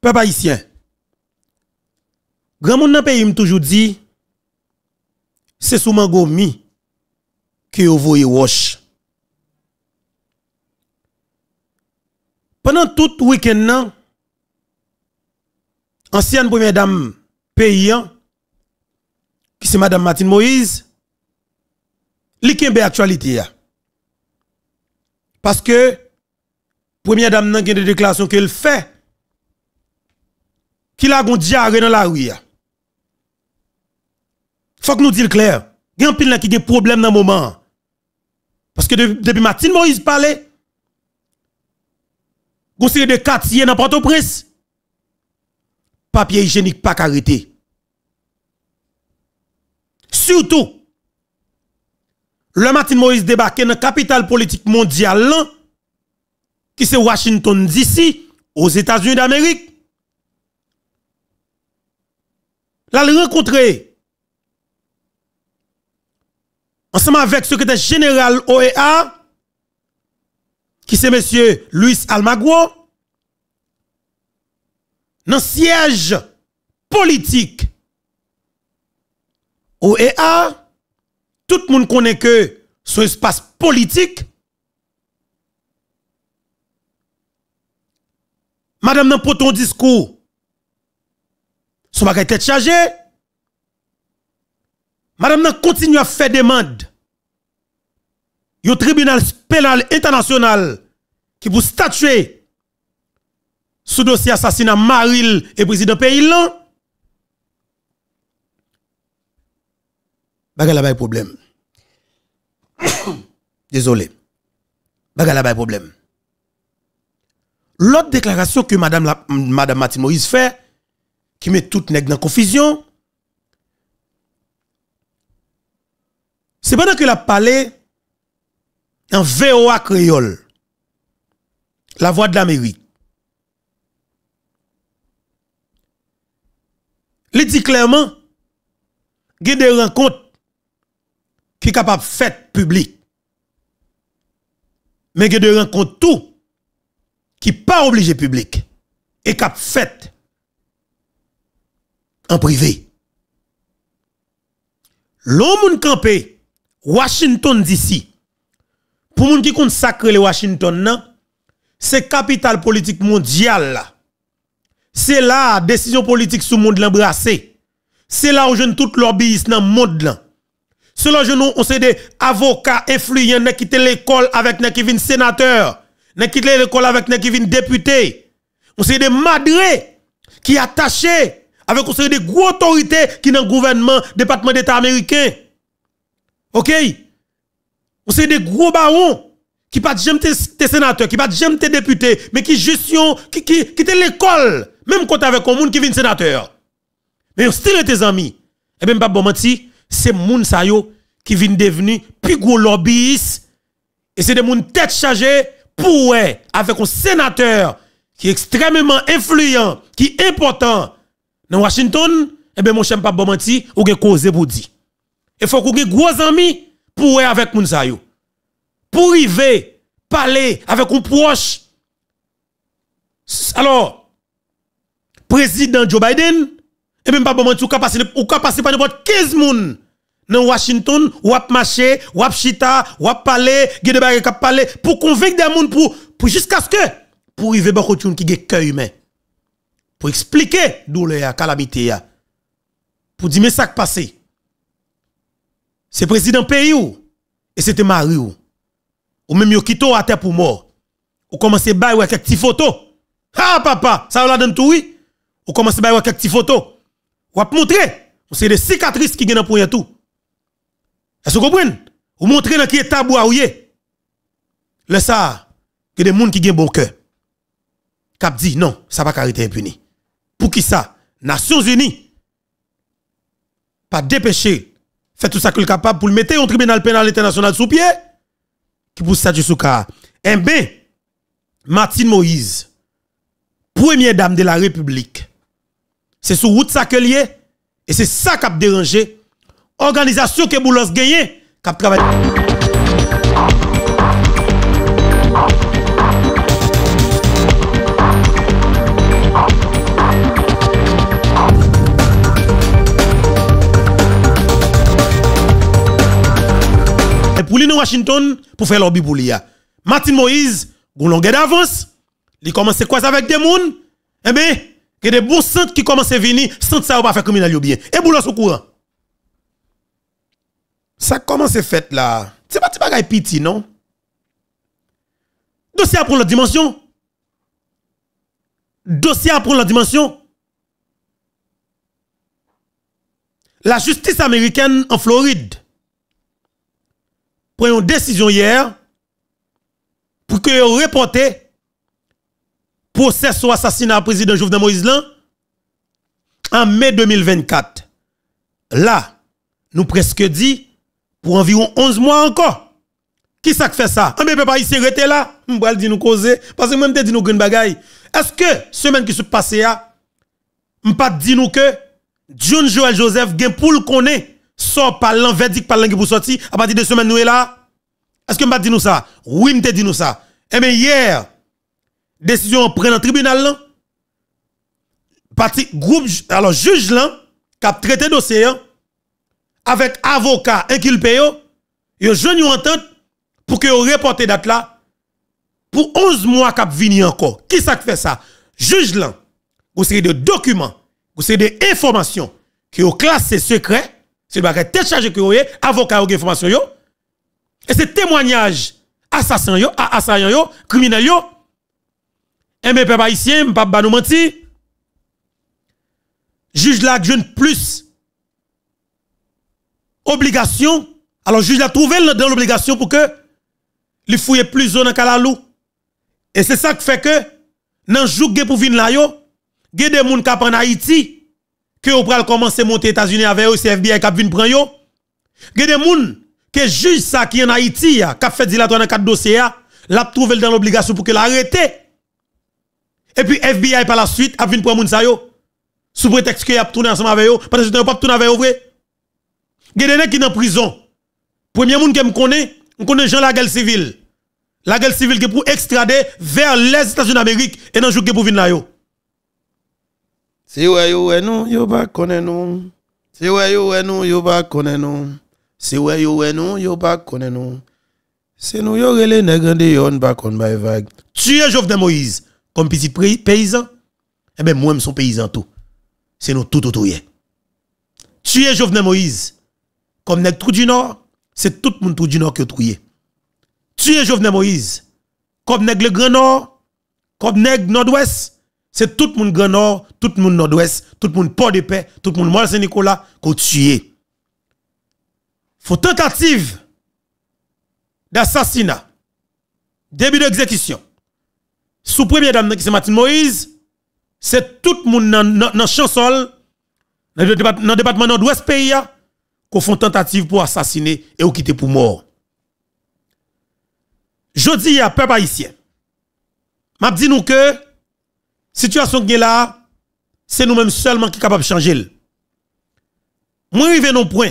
Papa haïtien, grand monde dans pays m'a toujours dit, c'est sous Mangomi que vous voyez wash. Pendant tout week-end, ancienne première dame paysan, qui c'est Madame Martine Moïse, li actualité ya. Parce que, première dame nan de déclaration qu'elle fait, qui la gon diarrhée dans la rue. Faut que nous disions clair. Il y a un pile qui a des problèmes dans le moment. Parce que depuis Martin Moïse parlait, il y de quartiers dans Port-au-Prince. Papier hygiénique pas carré. Surtout, le Martin Moïse débarqué dans la capitale politique mondiale, qui c'est Washington DC, aux États-Unis d'Amérique. Là, le rencontrer. Ensemble avec le secrétaire général OEA, qui c'est monsieur Luis Almagro, dans siège politique OEA, tout le monde connaît que son espace politique, Madame n'a pas ton discours son bagay tête chargée. Madame nan continue à faire demande. au tribunal pénal international qui vous statuer sous dossier assassinat Maril et président pays là. Bagay bay problème. Désolé. a bay problème. L'autre déclaration que madame madame Moïse fait qui met tout nègre dans confusion. C'est pendant que la parlé en VOA créole, la voix de l'Amérique. Il dit clairement, il y a des rencontres qui sont capables de faire public. Mais il y a des rencontres tout qui pas obligé public et qui faites en privé. L'homme campé, Washington d'ici, pour moun qui consacre le Washington, c'est capitale politique mondiale. C'est là, décision politique sous monde l'embrasser. C'est là où jeune tout lobbyiste dans le monde. C'est là où nous, on c'est des avocats influents qui quitté l'école avec qui sénateurs, sénateur, qui quitté l'école avec qui viennent député. On c'est des madrés qui attachés avec aussi des de gros autorités qui dans le gouvernement, département d'État américain. OK? On sait des gros barons qui pas jamais tes sénateurs, qui pas jamais tes députés, mais qui sont qui qui qui l'école, même quand avec un monde qui vient sénateur. Mais style tes amis. Et eh même ben, pas bon menti, c'est moun sa qui vient devenir plus gros lobbyiste et c'est des monde tête chargée pour avec un sénateur qui est extrêmement influent, qui est important dans Washington, eh bien, mon cher, pas bon menti, ou gen cause pour dire. Il faut qu'on ait gros amis pour avec moun sa yo. Pour parler avec un proche. Alors, président Joe Biden, et eh bien pas bon menti, ou ka ou ka pas par n'importe 15 moun dans Washington, ou ap marcher, ou ap chita, ou ap parler, gede de bagay kap parler, pour convaincre des moun pour, pour jusqu'à ce que, pour arriver, bon, ben, qui gen cœur humain pour expliquer douleur, calamité, pour dire mais ça qui passé. C'est président pays ou, et c'était mari ou. Ou même yo quitto à terre pour mort. Ou commencez à avec quelques petites photos. Ah papa, ça la donne tout oui. Ou commencez à avec quelques petites photos. Ou à montrer. c'est des cicatrices qui gagnent pour tout. Est-ce que vous comprenez? Ou montrer dans qui tabou à ouïe. Le ça, que des gens qui viennent bon cœur. Cap dit non, ça va pas arrêter impuni. Pour qui ça Nations Unies. Pas dépêché. Fait tout ça qu'il est capable pour le mettre en tribunal pénal international sous pied. Qui pour ça, du eh Martine Moïse, première dame de la République, c'est sous route ça que lié. Et c'est ça qui a dérangé. Organisation que Boulos gagner. qui travaillé... Washington pour faire leur pour Martin Moïse, vous longue d'avance, il commence quoi avec des mouns Eh bien, a des bons centres qui commencent à venir, centres ça pas faire criminel ou bien. Et boulot au courant. Ça commence à faire là. C'est pas un petit, non Dossier à la dimension. Dossier à la dimension. La justice américaine en Floride Prenons une décision hier pour que vous reportez procès sur assassinat président Jovenel Moïse en mai 2024. Là, nous presque dit pour environ 11 mois encore. Qui ça fait ça? Ah, mais papa, il s'est arrêté là. M'bral dit nous causer. Parce que même dit nous une bagaille. Est-ce que, semaine qui se passe là, m'pas dit nous que John Joel Joseph gen pour le sort parlant, verdict parlant qui vous sortir, à partir de semaine nous est là. Est-ce que m'a dit nous ça? Oui, m'a dit nous ça. Eh bien, hier, décision prend en tribunal là. Parti, groupe, alors juge là, qui a traité dossier hein, avec avocat inculpé yo, yo jeune une entente pour que reporter reporte date là pour 11 mois qui venir encore. Qui ça fait ça? Juge là, vous avez des documents, vous avez des informations qui ont classé secret c'est le bagage téléchargé que vous avez, avocat ou information yo. Et c'est témoignage assassin yo, assassin yo, criminel yo. Et eh, mes peuple haïtien, pas nous menti. Juge la plus obligation. Alors juge la trouvé dans l'obligation pour que lui fouille plus zone la Kalalou. Et c'est ça qui fait que dans jour pour venir là yo, des gens qui en Haïti que vous pral commencer monter États-Unis avec eux, c'est FBI qui vient prendre yo. Gen des gens qui jugent ça qui en Haïti a ont fait dilatoire dans quatre dossiers l'a trouvé dans l'obligation pour que l'arrête. Et puis FBI par la suite a vinn prendre moun sa sous prétexte qu'il a tourné ensemble avec eux parce que n'ont pas tourné avec eux vrai. a des qui dans prison. Premier monde qui me connaît, on connaît Jean la guerre civile. La guerre civile qui pour extrader vers les États-Unis d'Amérique et dans jour qui pour venir là yo. Si ouais yo ouais nous, yo pas connaît nous. Si ouais yo ouais nous, yo pas connaît nous. Si ouais yo ouais nous, yo pas connaît nous. C'est nous yo relé nègre de yon, pas bay vague. es Jovenel Moïse comme petit paysan. Eh ben moi-même son paysan tout. C'est nous tout Tu es Jovenel Moïse comme nèg tout du nord, c'est tout le monde tout du nord que Tu es Jovenel Moïse comme nègre le grand nord, comme nègre nord-ouest c'est tout le monde Grand Nord, tout le monde Nord-Ouest, tout le monde Port de Paix, tout le monde Mont Saint-Nicolas qu'on tué. Faut tentative d'assassinat, début d'exécution. Sous première dame qui c'est Martine Moïse, c'est tout le monde dans le champ-sol, dans le département Nord-Ouest pays, hein, qu'on font tentative pour assassiner et ou quitter pour mort. Je dis à a peuple haïtien. M'a dit nous que Situation qui est là, c'est nous-mêmes seulement qui capable de changer. Moi, à point.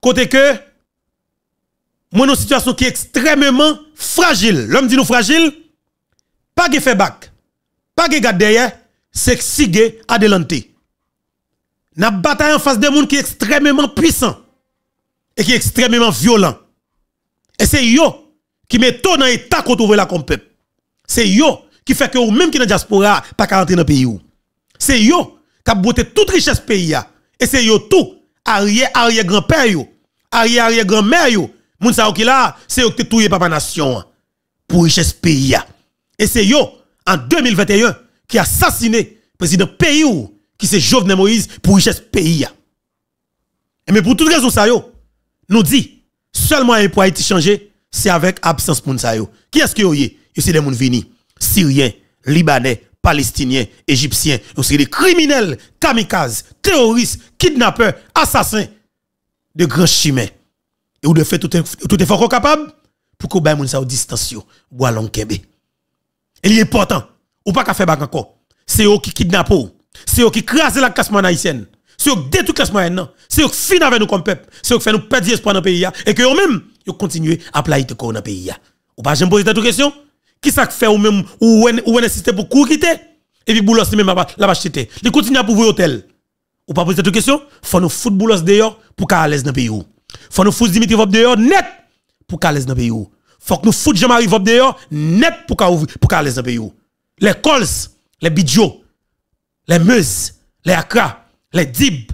Côté que, moi, une situation qui est extrêmement fragile. L'homme dit nous fragile, pas de fait back, pas de garde derrière, hein. c'est adelante. N'a bataille en face de monde qui est extrêmement puissant et qui est extrêmement violent. Et c'est yo qui met tout dans l'état qu'on trouve là comme peuple. C'est yo qui fait que vous même qui dans diaspora pas qu'à rentrer dans pays C'est yo qui a tout toute richesse pays et c'est yo tout arrière arrière grand-père yo, arrière arrière grand-mère yo. Moun sa qui là, c'est yo qui touye papa nation hein, pour richesse pays Et c'est yo en 2021 qui a assassiné président pays qui c'est Jovenel Moïse pour richesse pays Et mais pour toutes raison ça yo, nous dit seulement pour Haïti changer, c'est avec absence de sa yo. Qui est-ce que yo yé? c'est des moun vini. Syriens, Libanais, Palestiniens, Égyptiens. aussi des criminels, kamikazes, terroristes, kidnappeurs, assassins de grands chimères. Et vous de fait tout, tout effort capable pour que les gens distance ou Et il est important, ou pas qu'à faire bac encore. C'est eux qui kidnappent, c'est eux qui crasent la classe moyenne haïtienne, c'est eux qui détruisent la classe moyenne, c'est eux qui finissent avec nous comme peuple, c'est eux qui font nous perdre espoir dans le pays et que eux-mêmes, ils continuent à plaider dans le pays. Ou pas, j'aime poser toute question, qui ça fait ou même ou ou insister pour courir quitter et puis boulot même la pas acheter. Il continue à pouvoir hôtel. Ou pas poser toute question, faut nous foutre de dehors pour qu'à l'aise dans pays ou. Faut nous foutre Dimitri Vop dehors net pour qu'à l'aise dans pays ou. Faut que nous foutre Jean-Marie Vop dehors net pour qu'à pour qu'à l'aise dans pays Les Cols, les Bidjo, les meuses, les akra, les Dib,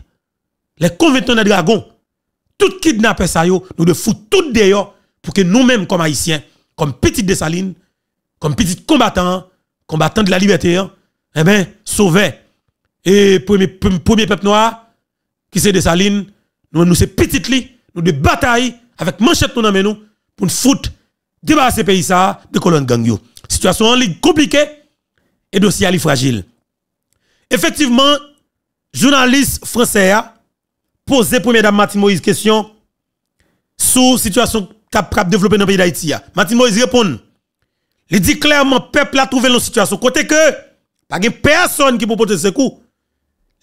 les conventants de Dragon, tout les ça yo, nous de foutre tout dehors pour que nous-mêmes comme haïtiens, comme petites Dessalines, comme petit combattant, combattant de la liberté, hein. eh bien, sauvé. Et premier, premier peuple noir, qui c'est de Saline, nous, nous c'est petit nous de bataille, avec manchette nous nous, pour nous foutre, débarrasser pays ça, de colonne gang Situation en ligne compliquée, et dossier fragile. Effectivement, journaliste français a posé première dame Martine Moïse question sur situation qu'a développée dans le pays d'Haïti. Martine Moïse répond il dit clairement, peuple a trouvé une situation. Côté que, pas de personne qui porter ce coup.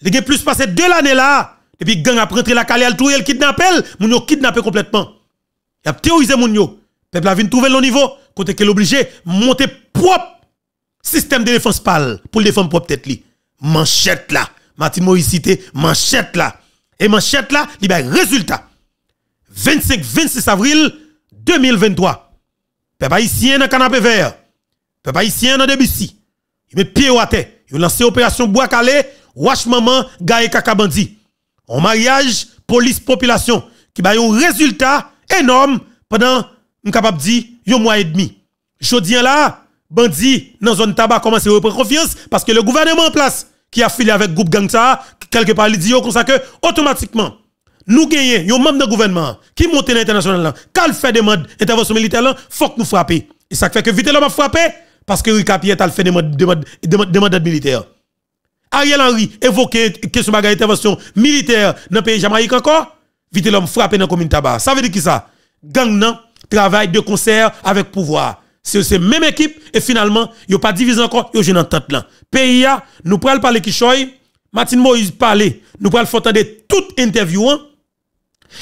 Il n'y a plus passé deux années là. Depuis gang a rentré la calée, tout, il kidnappé. Moun yo kidnappé complètement. Il a théorisé moun yo. Peuple a trouvé trouver le niveau. Côté est obligé monter propre système de défense pâle pour le défendre propre tête li. Manchette là. Martin Moïse cité, manchette là. Et manchette là, il y a résultat. 25-26 avril 2023. Peuple haïtien dans canapé vert. Peuple haïtien dans début. Il met pied à terre. Il lance opération bois calé, wash maman, gaé caca bandi. En mariage, police population qui a un résultat énorme pendant on capable dire un mois et demi. Jodi là, bandi dans zone tabac commence à reprendre confiance parce que le gouvernement en place qui a filé avec groupe gang ça, quelque part il dit comme ça automatiquement nous gagnons, yon membre de gouvernement qui monte l'international, quand fait demande intervention militaire, il faut que nous frappions. Et ça fait que vite l'homme a frappé, parce que Rika a fait demande demande demande militaire. Ariel Henry évoqué question de intervention militaire dans le pays Jamaïque encore, vite l'homme frappé dans la commune tabac. Ça veut dire qui ça Gang nan travaille de concert avec pouvoir. C'est ces même équipe et finalement, yo pas divisé encore, yo une entente là. Pays nous pral parler qui choy, Martin Moïse parle. nous pral faire de toute interview hein.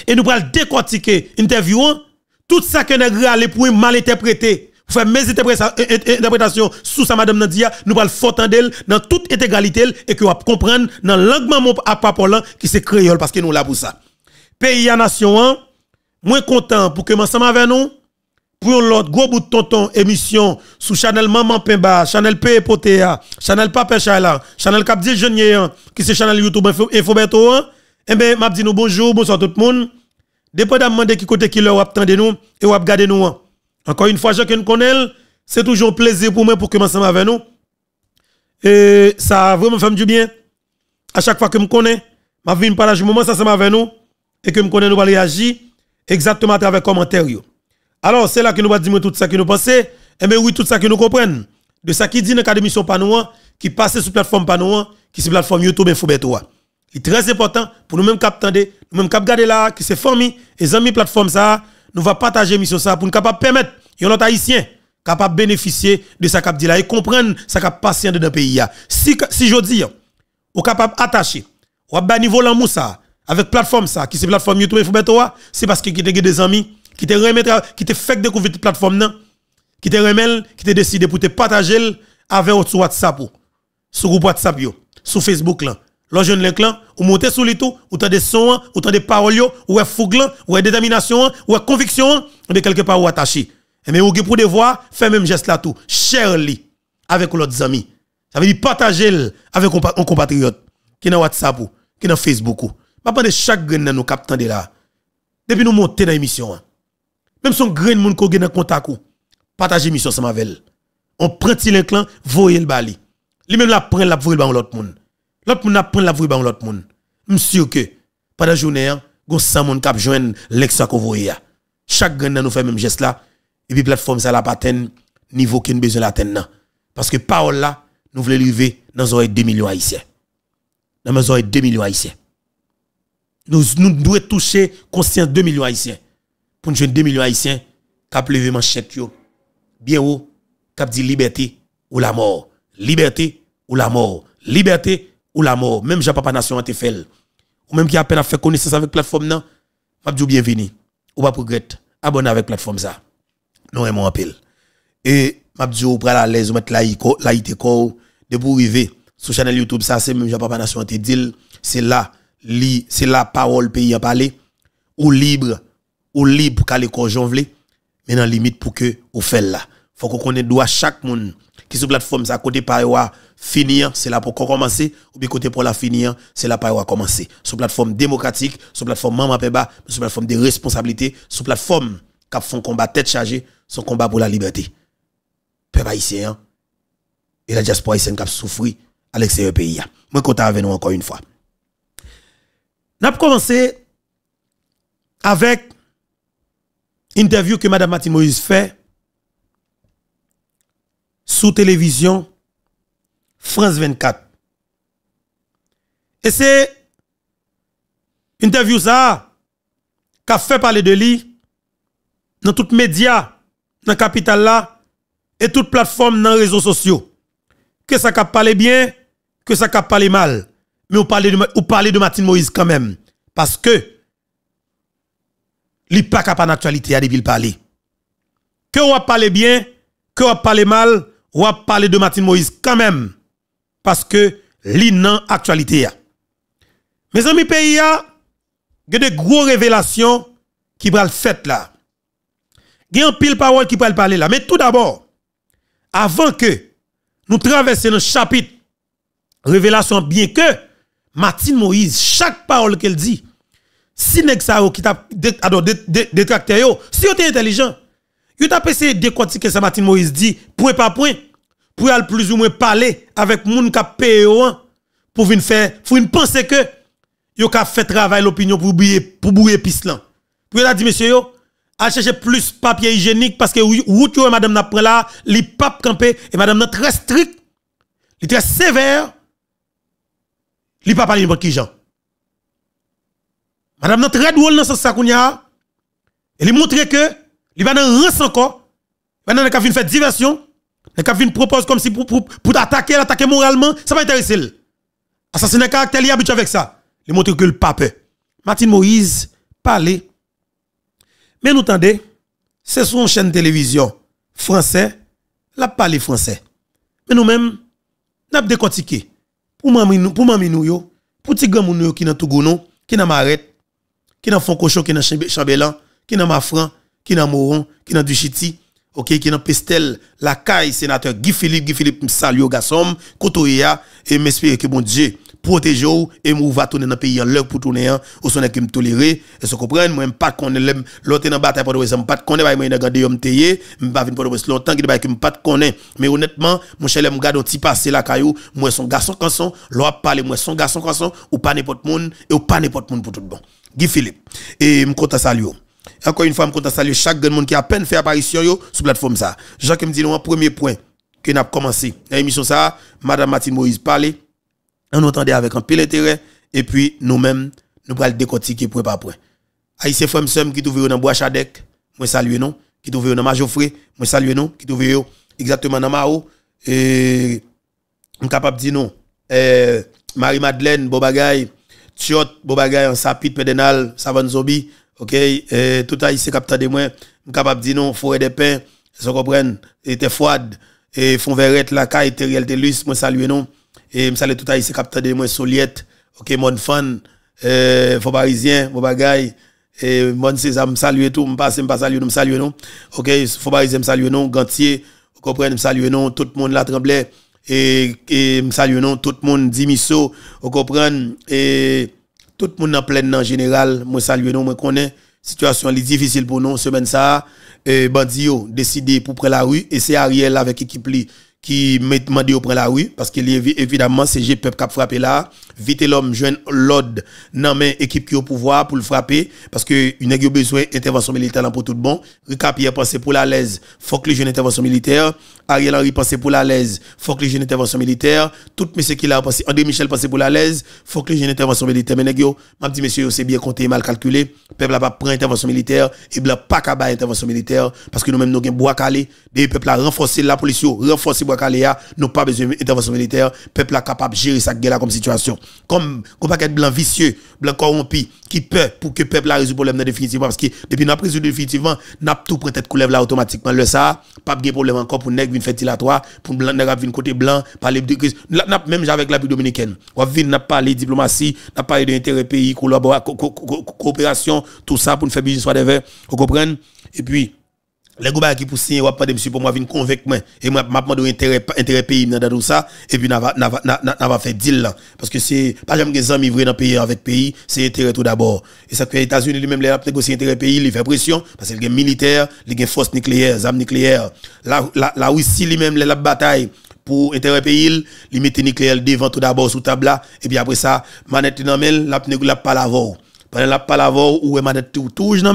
Et nous allons décortiquer interview hein. tout ça que nous avons pour mal interprété Pour faire mes interprétations sous sa madame Nadia, nous allons fort dans toute intégralité et que nous comprendre dans la langue à papa qui c'est créole parce que nous là pour ça. Pays à nation, hein. moins content pour que sommes avec nous pour l'autre gros bout de tonton émission sous Chanel Maman Pemba, Chanel P Potea, Chanel Papa Chala, Chanel Cap Jeunier, hein, qui c'est Chanel YouTube Infoberto, eh bien, m'a dit nous bonjour, bonsoir tout le monde. Dépendamment de qui côté qui leur attendez nous et ou regardez nous. Hein. Encore une fois, chacun connaît, c'est toujours un plaisir pour moi pour que ça avec nous. Et ça a vraiment fait du bien. À chaque fois que je connais, je vu à du moment ça ensemble avec nous et que je connais nous réagir exactement avec travers commentaires. Alors, c'est là que nous allons dire tout ça que nous pensons, Eh ben oui, tout ça que nous comprenons. De ça qui dit dans l'académie hein, sur Panouan, qui passe sur la plateforme Panouan, hein, qui sur la plateforme YouTube ben toi il très important pour nous-mêmes cap nous-mêmes là, qui se familles et amis plateforme ça, nous va partager mission ça pour nous capable permettre et autre haïtien capable bénéficier de sa cap dit là et comprendre ça cap passer dans le pays Si si je dis ou capable attacher ou à niveau l'amour ça avec plateforme ça qui c'est plateforme YouTube et c'est parce que qui te des amis qui te remet qui te fait découvrir cette plateforme qui te remet qui te décide pour te partager avec WhatsApp ou sur groupe WhatsApp sur Facebook là L'enjeu de clan, ou montez sous les tout, ou t'as des sons, ou t'as des paroles, ou de fouglant, ou est détermination, ou est conviction, de quelque part ou attaché. Et eh mais ou pour devoir, faire même geste là tout. Cherli, avec l'autre amis. Ça veut dire partager avec un compatriote qui dans WhatsApp ou qui dans Facebook ou. Pas que chaque grain dans nos capteurs de là. Depuis nous monter dans l'émission. Hein. Même son grain moun ko dans contact ou. Partager mission ensemble avec On prend si l'inclin voyez le bali. Lui même la prend la voyer l'autre monde. L'autre monde a pris la voie ben, dans l'autre suis sûr que, pendant la journée, hein, a 100 moun kap joindre qu'on convoyé. Hein. Chaque gagne nous fait même geste là. Et puis plateforme ça la patène, niveau a besoin la Parce que parole là, nous voulons arriver dans 2 millions haïtiens. Dans 2 millions haïtiens. Nous, nous devons toucher 2 millions haïtiens. Pour nous 2 millions haïtiens, cap lever manchette yo. Bien haut, cap dit liberté ou la mort. Liberté ou la mort. Liberté ou la mort. Même Jean-Papa Nation a été fait. Ou même qui a peine à faire connaissance avec la plateforme, là. m'a dit bienvenue. Ou pas regrette. Abonnez avec la plateforme ça. Non, et mon appel. Et m'a dit, ou pral à l'aise, vous mettez la corps, de pour arriver. Sur chaîne YouTube, ça, c'est même Jean-Papa Nation a été dit. C'est là, c'est la parole pays à parler. Ou libre, ou libre qu'à l'école jonvle. Mais dans limite pour que, vous fait là. Faut qu'on connaisse droit chaque monde qui sur plateforme ça côté parewa finir c'est là pour commencer ou bien côté pour la finir c'est là pour commencer sur plateforme démocratique sur plateforme maman peba sur plateforme de responsabilité sur plateforme qui font combat tête chargée son combat pour la liberté peuple haïtien hein. et la diaspora haïtienne qui souffre à l'extérieur pays hein. moi content avec nous encore une fois n'a commencé avec interview que madame Martine Moïse fait sous télévision France 24. Et c'est Une interview ça a fait parler de lui dans tous les médias, dans la capitale là, et les plateformes dans les réseaux sociaux. Que ça cap parlé bien, que ça cap parlé mal. Mais on parle de, on de Martin Moïse quand même. Parce que, a pas de pas à des parler. Que on parlé bien, que on parlé mal, on va parler de Martin Moïse quand même, parce que l'inan actualité. Mes amis pays, il y a de gros révélations qui le faites là. Il y a un pile parole qui le parler là. Mais tout d'abord, avant que nous traversions le chapitre révélation, bien que Martine Moïse, chaque parole qu'elle dit, si nèg qui t'a ah détracté si tu es intelligent, vous avez essayé de décortiquer ce matin Moïse dit, point par point, pour aller plus ou moins parler avec gens qui payé pour venir faire, pour venir penser que yo ka fait travail l'opinion pour bouiller pour bouiller pislan. Pour a dit monsieur yo, chercher plus papier hygiénique parce que vous avez madame n'a les là, li et madame n'a très strict, li très sévère. Li pas parler qui gens. Madame n'a très drôle dans ce ça et li montre que il va dans rance encore maintenant qu'a fait diversion qu'a fait propose comme si pour pour, attaquer l'attaquer moralement ça va intéresser C'est assassinat caractère il habitué avec ça il montre que le pape Martin Moïse parler mais nous tendez c'est sur une chaîne télévision français la parler français mais nous mêmes n'a décortiqué pour mami pour mami nous yo pour petit grand qui dans Togono qui dans marette qui dans Foncochon qui dans Chambellan qui dans Mafran qui dans Moron, qui dans Duchiti, OK, qui dans Pestel, la caille sénateur Guy Philippe, Guy Philippe Salio Gassom, Kotoya et m'espérer que bon Dieu protéger et mou va tourner dans pays en l'heure pour tourner hein, au son que me tolérer et se comprendre moi pas qu'on l'aime l'autre dans bataille pour me pas connaît pas moi dans garder homme tayé me pas venir pour longtemps qui pas que me mais honnêtement mon cher me garde un petit passé la caillou moi son garçon canson l'a parlé moi son garçon canson ou pas n'importe monde et ou pas n'importe monde pour tout bon Guy Philippe et me content saluer encore une fois, je compte saluer chaque monde qui a à peine fait apparition sur la plateforme. ça. Jacques me dit, premier point que nous avons commencé. Dans l'émission, ça, Madame Martine Moïse parlait. On entendait avec un pile intérêt. Et puis, nous-mêmes, nous allons décortiquer point par point. Haïtien Femme Sem qui trouve dans Bois Je moi salue nous. Qui trouve dans Majofré, moi salue nous, Qui trouve exactement dans Mao. Et, on capable de dire non. Eh, Marie-Madeleine, Bobagay, Tchot, Bobagay, en Sapit, Pédénal, Savan Zobi, OK, et tout ici, capteur de moi, capable de dire non, forêt des pains, ça et était froide et font verrette la caille, de lus, moi salue non et me salue tout haïtien capta de moi Soliette, OK, mon fan euh faux parisien, mon bagaille et mon César me salue tout, me passe me pas saluer, me salue non. OK, faux parisien me non, Gantier, vous comprenez, me non, tout le monde l'a tremblait et et me non, tout le monde dit misso, vous et tout le monde en pleine en général, moi salue nous, moi connais situation est difficile pour nous semaine ça et décidé pour prendre la rue et c'est Ariel avec équipe qui m'a demandé au prendre la rue parce que évidemment c'est j'ai peuple qui a frappé là vite l'homme jeune Lord non mais équipe qui au pouvoir pour le frapper parce que une a besoin intervention militaire pour tout bon monde. Ricapier pour la l'aise faut que les jeunes intervention militaire Ariel Henry pensait pour la l'aise, faut que les jeunes intervention militaire. Tout monsieur qui l'a pensé, André Michel pensait pour la l'aise, faut que les jeunes intervention militaire. Mais négio, m'a dit monsieur, c'est bien compté, mal calculé. Peuple n'a pas pris intervention militaire, et blanc pas qu'à intervention militaire, parce que nous-mêmes nous avons bois calé, des peuples à renforcer la police, renforcer bois calé, nous pas besoin d'intervention militaire, peuple a capable de gérer sa guerre comme situation. Comme, comme être blanc vicieux, blanc corrompu, qui peut pour que peuple a résoudre le problème définitivement, parce que depuis n'a résolu définitivement, n'a tout prêté tête là automatiquement, le ça, pas de problème encore pour nègre une fertilatoire toi pour blanc nèg vin côté blanc, parler de crise. Même avec la République dominicaine. On ville n'a les diplomatie, n'a pas les intérêts pays, coopération, tout ça pour nous faire business whatever. Vous comprenez Et puis les gars qui poussent, ou pas de pour moi, vienne convaincre moi. Et moi, m'a pas intérêt, intérêt pays, dans tout ça. Et puis, n'a va faire deal là. Parce que c'est, pas jamais des amis vrais dans pays avec pays, c'est intérêt tout d'abord. Et ça que les États-Unis lui-même, les négocier intérêt pays, Ils font pression, parce qu'ils y a militaire, il y a force nucléaire, armes nucléaires. La, là où ici lui-même, la bataille pour intérêt pays, il met nucléaire devant tout d'abord sous table là. Et puis après ça, manette dans la, la pas la Pendant la pas la ou manette tout touche dans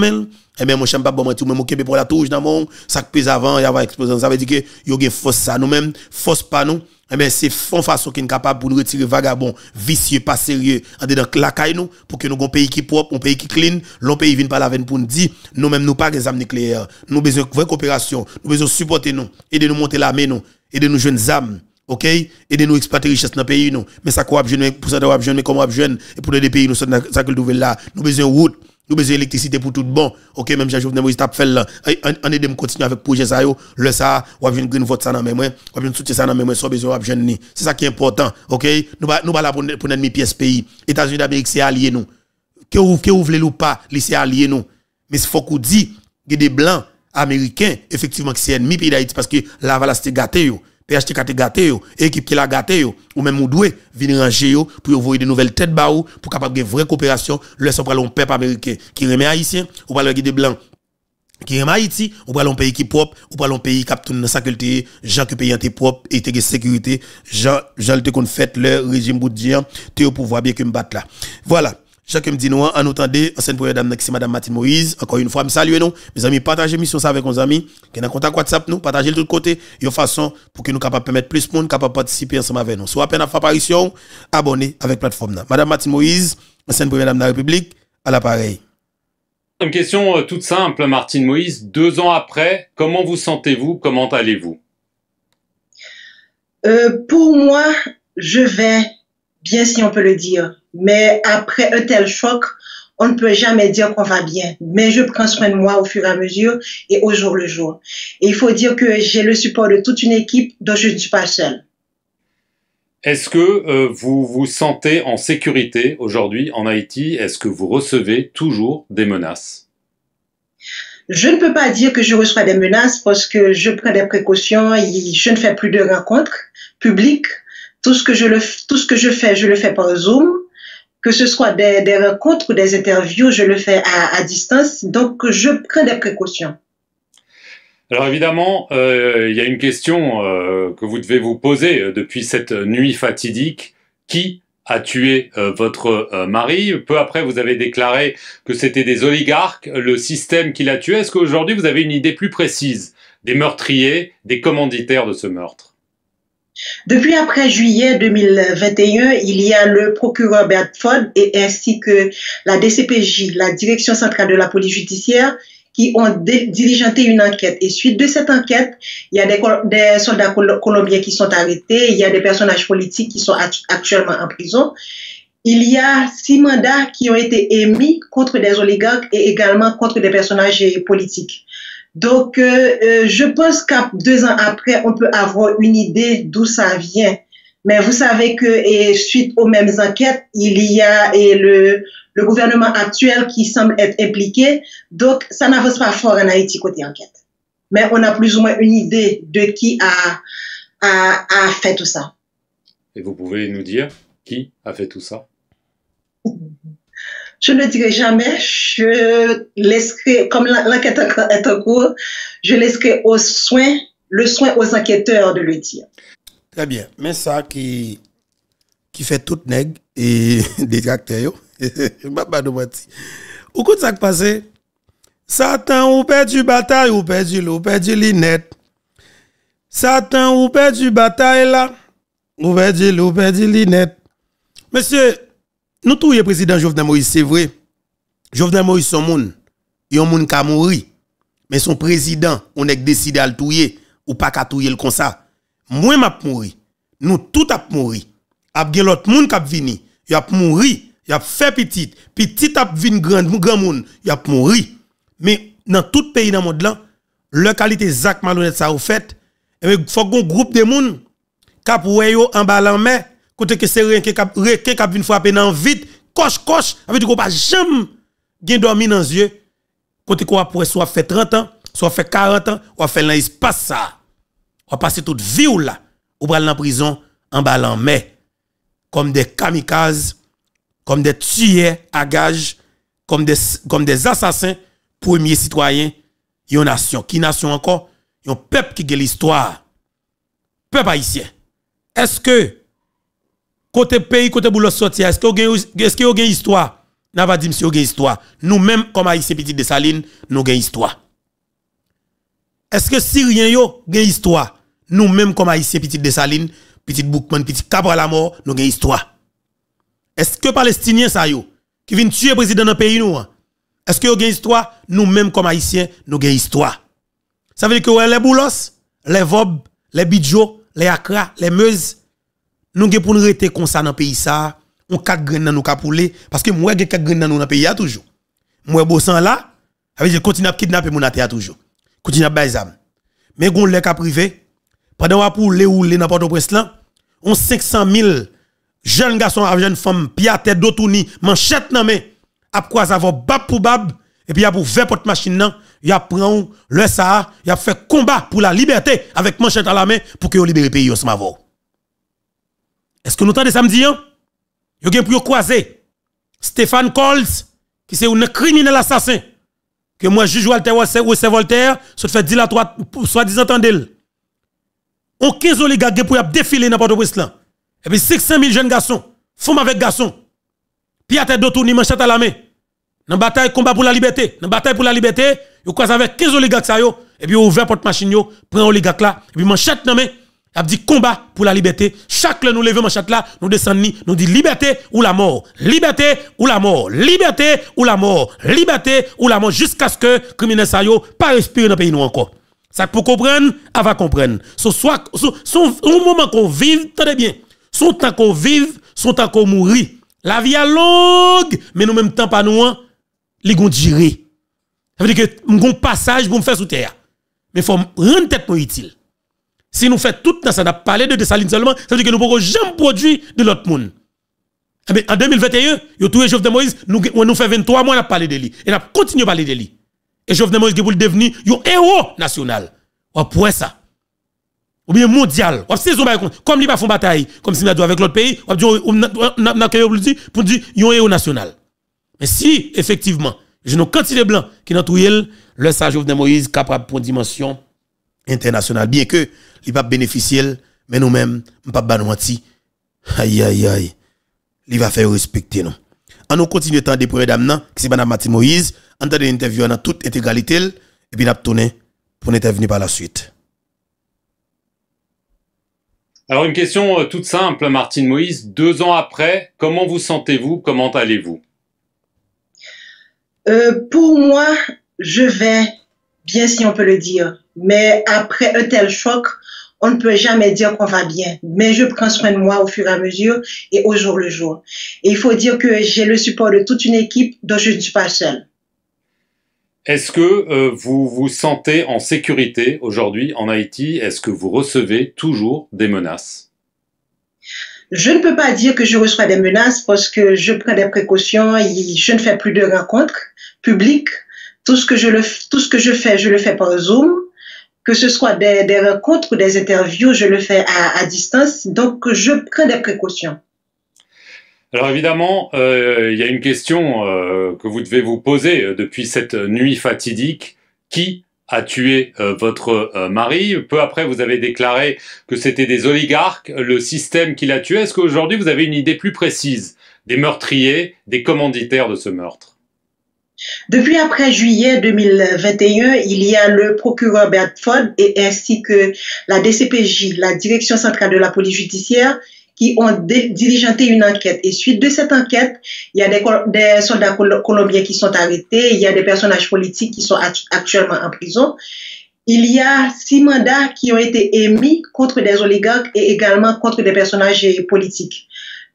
et eh même, mon je pas bon, tout, même, mais pour la touche dans mon sac pèse avant, il y a explosion. Ça veut dire que, il y a force ça, nous-mêmes, force pas nous. Eh bien, c'est fond façon qui est capable pour nous retirer vagabond, vicieux, pas sérieux, en dedans la nous, pour que nous ayons un pays qui propre, un pays qui clean, l'on pays vient par la veine pour nous dire, nous-mêmes, nous pas des armes nucléaires, nous besoin de vraie coopération, nous besoin de supporter nous, aider nous monter la main nous, de nous jeunes âmes, ok, aider nous exploiter richesse dans nos pays nous, mais ça quoi, pour ça, pour ça, pour comment jeune, et pour les pays nous, ça que nous là, nous besoin route, nous besoin d'électricité pour tout bon. OK, même Jean-Jovenel Moïse t'a là. On eh, est de continuer avec projet ça Le ça, on va venir green vote ça dans même moi, on va venir soutenir ça dans même moi sans besoin de C'est ça qui est important. OK, nous pas nous pas là pour pour ennemi pièce pays. États-Unis d'Amérique c'est allié nous. Que vous que vous voulez ou pas, c'est allié nous. Mais il faut qu'on dit que des blancs américains effectivement qui c'est ennemi pays parce que la valeur gâté yo. THTK te gâté équipe qui l'a gâté ou même doué, venir ranger yo, pour envoyer des nouvelles têtes bas pour capable de vraie coopération, le son un peuple américain qui remet haïtien, ou pas le des blancs qui est Haïti, ou pas d'un pays qui propre, ou pas d'un pays qui a dans sa culture, gens qui payent tes propre et tes sécurité, gens, gens te qu'on fait leur régime boudien, t'es au pouvoir bien que me batte là. Voilà. Chacun me dit nous, en nous tendez, ancienne première dame, c'est madame Martine Moïse. Encore une fois, me saluer nous. Mes amis, partagez mission ça avec nos amis. Qui en contact WhatsApp nous, partagez de tous côtés. une façon pour que nous puissions permettre plus de monde capable participer ensemble avec nous. Soit à peine à faire apparition, abonnez avec plateforme là. Madame Martine Moïse, ancienne première dame de la République, à l'appareil. Une question euh, toute simple, Martine Moïse. Deux ans après, comment vous sentez-vous Comment allez-vous euh, Pour moi, je vais, bien si on peut le dire, mais après un tel choc, on ne peut jamais dire qu'on va bien, mais je prends soin de moi au fur et à mesure et au jour le jour. Et il faut dire que j'ai le support de toute une équipe dont je ne suis pas seule. Est-ce que euh, vous vous sentez en sécurité aujourd'hui en Haïti Est-ce que vous recevez toujours des menaces Je ne peux pas dire que je reçois des menaces parce que je prends des précautions, et je ne fais plus de rencontres publiques. Tout ce que je, tout ce que je fais, je le fais par Zoom que ce soit des, rencontres ou des interviews, je le fais à, distance, donc je prends des précautions. Alors évidemment, euh, il y a une question euh, que vous devez vous poser euh, depuis cette nuit fatidique. Qui a tué votre mari Peu après, vous avez déclaré que c'était des oligarques, le système qui l'a tué. Est-ce qu'aujourd'hui, vous avez une idée plus précise des meurtriers, des commanditaires de ce meurtre depuis après juillet 2021, il y a le procureur Bertford et ainsi que la DCPJ, la Direction centrale de la police judiciaire, qui ont diligenté une enquête. Et suite de cette enquête, il y a des, soldats colombiens qui sont arrêtés, il y a des personnages politiques qui sont actuellement en prison. Il y a six mandats qui ont été émis contre des oligarques et également contre des personnages politiques. Donc, euh, euh, je pense qu'à deux ans après, on peut avoir une idée d'où ça vient. Mais vous savez que et suite aux mêmes enquêtes, il y a et le, le gouvernement actuel qui semble être impliqué. Donc, ça n'avance pas fort en Haïti côté enquête. Mais on a plus ou moins une idée de qui a, a, a fait tout ça. Et vous pouvez nous dire qui a fait tout ça je ne dirai jamais, je laisserai, comme l'enquête est en cours, je laisse aux soins, le soin aux enquêteurs de le dire. Très bien. Mais ça qui, qui fait toute nègre et détracteur, Ou ça ça passe? Satan ou perd du bataille ou perd du loup, ou perd du linette, Satan ou perd du bataille là, ou perd du loup, ou perd du linette, Monsieur, nous trouvons le président Jovenel Moïse, c'est vrai. Jovenel Moïse son monde, un monde qui a mouru. Mais son président, on est décidé à le touyer ou pas qu'à le le comme ça. Moi m'a mouri. Nous tout a mouri. A l'autre monde qui k'ap vini, il a mouri, Il a fait petit, petit a grande, grand, grand monde il a mouri. Mais dans tout pays dans le monde là, leur qualité Zach malhonnête ça au fait, et eh faut qu'on groupe de moun qui a yo en bas la côté que c'est rien qui cap qui cap vient frapper dans vite coche coche avec du pas jamais gien dormi dans yeux côté quoi après soit fait 30 ans soit fait 40 ans ou fait dans espace ça on passer toute vie ou là ou pral la prison en balan, mais comme des kamikazes comme des tueurs à gage comme des comme des assassins premiers citoyens yon nation qui nation encore Yon peuple qui gagne l'histoire peuple haïtien est-ce que côté pays, côté boulot sorti, est-ce que vous avez une histoire N'a pas dit, monsieur, vous avez une histoire. Nous-mêmes, comme Haïtien Petit de Saline, nous avons une histoire. Est-ce que Syriens, ont une histoire Nous-mêmes, comme Haïtien Petit de Saline, Petit Boukman, Petit Cabra la mort, nous avons une histoire. Est-ce que Palestiniens, ça, yo, qui viennent tuer le président d'un pays, nous, hein? est-ce que vous une histoire Nous-mêmes, comme Haïtiens, nous avons une histoire. Ça veut dire que les boulos, les vobs, les bidjo, les akra, les meuses, nous devons nous rester comme ça dans le pays ça on dans nous capouler parce que moi j'ai quatre graines dans nous dans pays a toujours moi bossan là avec je continue à kidnapper mon athée toujours continue à zam mais gon a privé pendant pour les ou les n'importe prince on 500 000 jeunes garçons avec jeunes femmes pied tête d'autouni manchette nan main a ça bab pour bab et puis a pour 20 porte machine nan y a le ça y a fait combat pour la liberté avec manchette à la main pour que on pays est-ce que nous entendons samedi hein? Yo gen pour croiser Stéphane Coles qui c'est un criminel assassin que moi juge Walter Walter Voltaire soit fait dilatoire soit disant d'elle. On 15 oligarques qui pour défiler n'importe où là. Et puis 600 000 jeunes garçons, femmes avec garçons. Puis à tête d'autre ils manchette à la main. Dans bataille combat pour la liberté, dans bataille pour la liberté, vous croise avec 15 oligarques ça yo et puis ouvert porte machine yo, un oligarque là et puis manchette dans main il a dit combat pour la liberté. Chaque nous levons chat là, nous descendons, nous dit liberté ou la mort, liberté ou la mort, liberté ou la mort, liberté ou la mort, jusqu'à ce que criminels respirent pas dans le pays nous encore. Ça pour comprendre, va comprendre. Ce soit, son, moment qu'on vive, tenez bien. Son temps qu'on vive, son temps qu'on mourit. La vie est longue, mais nous même temps pas nous, hein, les dirait. Ça veut dire que, un passage pour me faire sous terre. Mais faut rendre tête pour utile. Si nous faisons tout dans ça, nous de dessaline seulement, ça veut dire que nous ne pourrons jamais produire de l'autre monde. Eh en 2021, il y a tout Moïse, nous, nous fait 23 mois, à parler de lui. Et nous continuons à parler de lui. Et Jovenel Moïse, pour devenir un héros national. Ou pour ça. Ou bien mondial. comme il va faire bataille, comme si nous avec l'autre pays, ou bien pour dire, un héros national. Mais si, effectivement, je n'ai qu'un petit blanc qui sont tout le sage Jovenel Moïse capable pour dimension international. Bien que il pas bénéficiel, mais nous-mêmes, pas pas menti. Aïe aïe aïe. Il va faire respecter nous. En nous continue tant des premiers qui c'est madame Martine Moïse, on t'a interview dans toute intégralité et puis n'a tourné pour intervenir par la suite. Alors une question euh, toute simple, Martine Moïse. Deux ans après, comment vous sentez-vous Comment allez-vous euh, Pour moi, je vais bien si on peut le dire. Mais après un tel choc, on ne peut jamais dire qu'on va bien. Mais je prends soin de moi au fur et à mesure et au jour le jour. Et il faut dire que j'ai le support de toute une équipe dont je ne suis pas seule. Est-ce que euh, vous vous sentez en sécurité aujourd'hui en Haïti Est-ce que vous recevez toujours des menaces Je ne peux pas dire que je reçois des menaces parce que je prends des précautions, et je ne fais plus de rencontres publiques tout ce que je, le, tout ce que je fais, je le fais par Zoom. Que ce soit des, rencontres ou des interviews, je le fais à, distance. Donc, je prends des précautions. Alors évidemment, euh, il y a une question euh, que vous devez vous poser euh, depuis cette nuit fatidique. Qui a tué votre mari Peu après, vous avez déclaré que c'était des oligarques, le système qui l'a tué. Est-ce qu'aujourd'hui, vous avez une idée plus précise des meurtriers, des commanditaires de ce meurtre depuis après juillet 2021, il y a le procureur Bertford et ainsi que la DCPJ, la Direction centrale de la police judiciaire, qui ont diligenté une enquête. Et suite de cette enquête, il y a des, soldats colombiens qui sont arrêtés, il y a des personnages politiques qui sont actuellement en prison. Il y a six mandats qui ont été émis contre des oligarques et également contre des personnages politiques.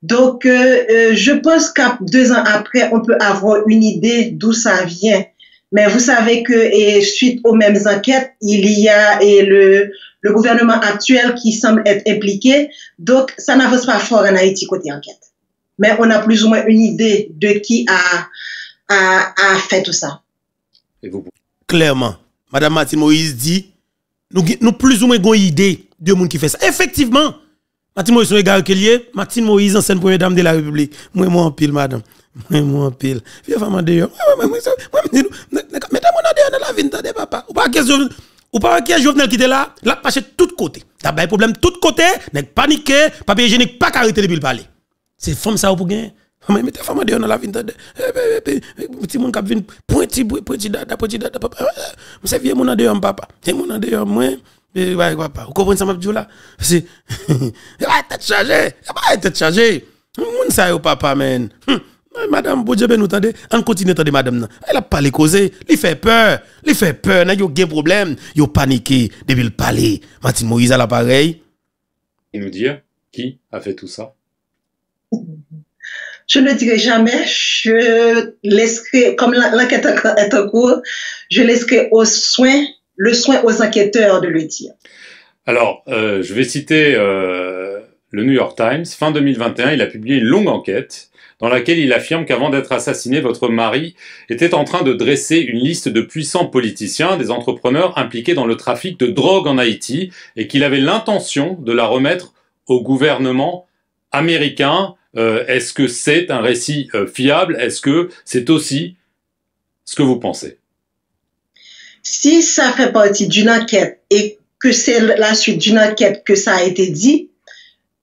Donc, euh, euh, je pense que deux ans après, on peut avoir une idée d'où ça vient. Mais vous savez que suite aux mêmes enquêtes, il y a le gouvernement actuel qui semble être impliqué. Donc, ça n'avance pas fort en Haïti côté enquête. Mais on a plus ou moins une idée de qui a fait tout ça. Clairement, Madame Martine Moïse dit nous plus ou moins avons une idée de qui fait ça. Effectivement, Martine Moïse, que lié. Martine Moïse, ancienne première dame de la République. Moi, moi, en pile, madame. Moi, moi, en pile. Viens, femme, en dehors. Moi, moi, moi, moi, mettez-moi en dehors dans la vie, de papa. Ou pas question. Ou pas qui est a Jovenel qui était là, là, passe de tous côtés. T'as pas de problème de tous côtés, n'est paniqué, papa, bien pas arrêter de le palais. C'est femme ça pour gagner. Mais mettez femme dehors dans la vie, petit monde qui vient, pointi, pointi, data, pointi, data, papa. C'est vieux mon en papa. C'est mon en moi. Et ouais, papa, vous comprenez ça, ma là c'est, que, ah, tête va être chargé, il va être chargé. Moun ça, yo, papa, man. Hum. Madame, bon Dieu, nous tendez, on continue tendez, madame. non. Elle a parlé causé, il fait peur, il fait peur, il y a des problème, il a paniqué depuis le palais. Martine Moïse à l'appareil. Et nous dire qui a fait tout ça je ne dirai jamais, je laisserai, comme l'enquête est en cours, je laisserai aux soins le soin aux enquêteurs de le dire. Alors, euh, je vais citer euh, le New York Times. Fin 2021, il a publié une longue enquête dans laquelle il affirme qu'avant d'être assassiné, votre mari était en train de dresser une liste de puissants politiciens, des entrepreneurs impliqués dans le trafic de drogue en Haïti, et qu'il avait l'intention de la remettre au gouvernement américain. Euh, est-ce que c'est un récit fiable Est-ce que c'est aussi ce que vous pensez si ça fait partie d'une enquête et que c'est la suite d'une enquête que ça a été dit,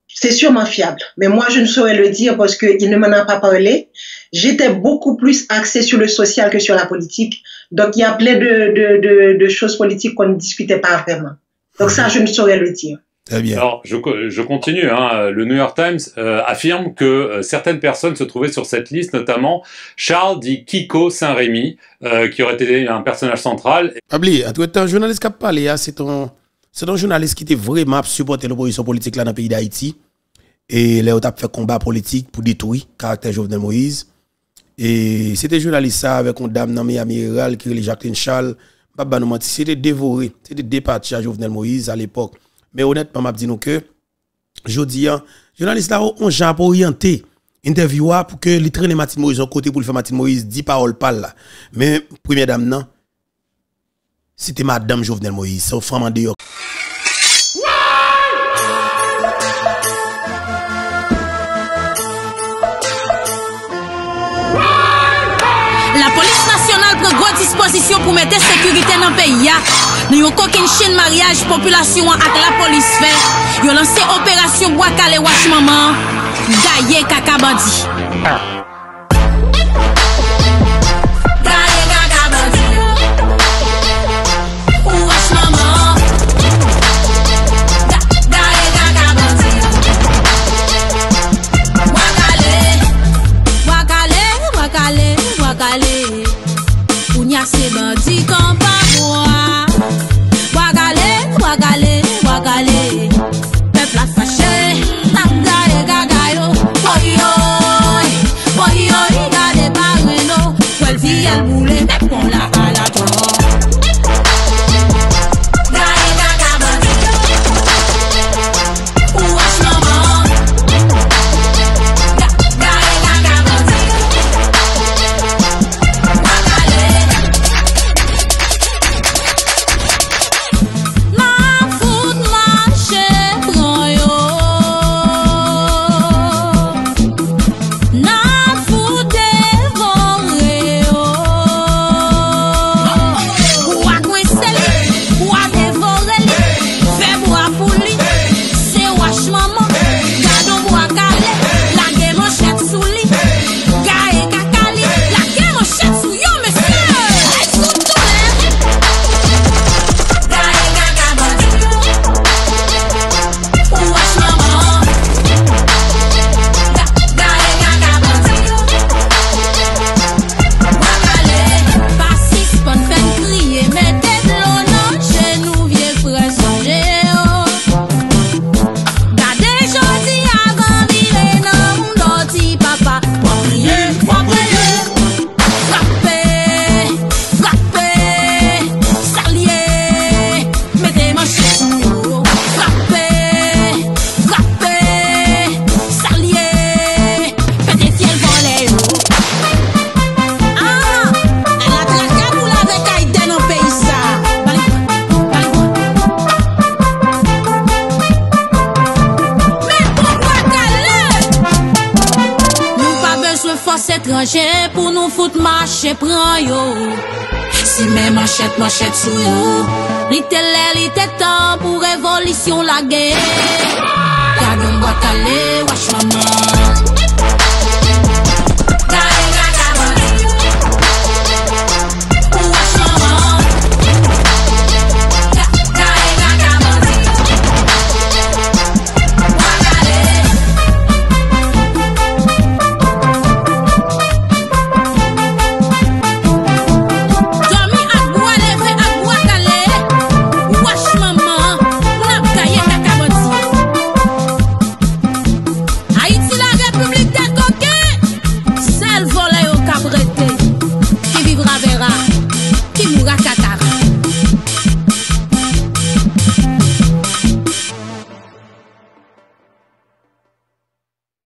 c'est sûrement fiable. Mais moi, je ne saurais le dire parce qu'il ne m'en a pas parlé. J'étais beaucoup plus axée sur le social que sur la politique. Donc, il y a plein de, de choses politiques qu'on ne discutait pas vraiment. Donc, ça, je ne saurais le dire. Très bien. Alors, je, continue. Hein. Le New York Times euh, affirme que euh, certaines personnes se trouvaient sur cette liste, notamment Charles dit Kiko Saint-Rémy, euh, qui aurait été un personnage central. Abli, ah, tu un journaliste qui a parlé. Hein. C'est un, journaliste qui était vraiment supporté l'opposition politique dans le pays d'Haïti. Et là, tu a fait combat politique pour détruire le caractère Jovenel Moïse. Et c'était journaliste avec une dame nommée Amiral, qui est Jacqueline Charles. c'était dévoré. C'était départi à Jovenel Moïse à l'époque Me honet, pa m ap di nou ke, jodi an, jounalist non, la ou, an jan pa ou yante, interviwa pou ke li trene Matin Moïse, an kote pou li fe Matin Moïse, di pa ou l'pal la. Me, pouye dam nan, si te madame Jouvenel Moïse, sa ou faman deyo. La polis nasyonal prego disposisyon pou mete sekurite nan peyi ya. Nou yon koken chen mariage populasyon ak la polisfer. Yon lanse operasyon wakale wach maman. Gaye kaka bandi. Ah. Pou nou foute machè pran yo Asi men manchèt manchèt sou yo Li tè lè li tè tan pou revolisyon la gen Kanon batale wachmanan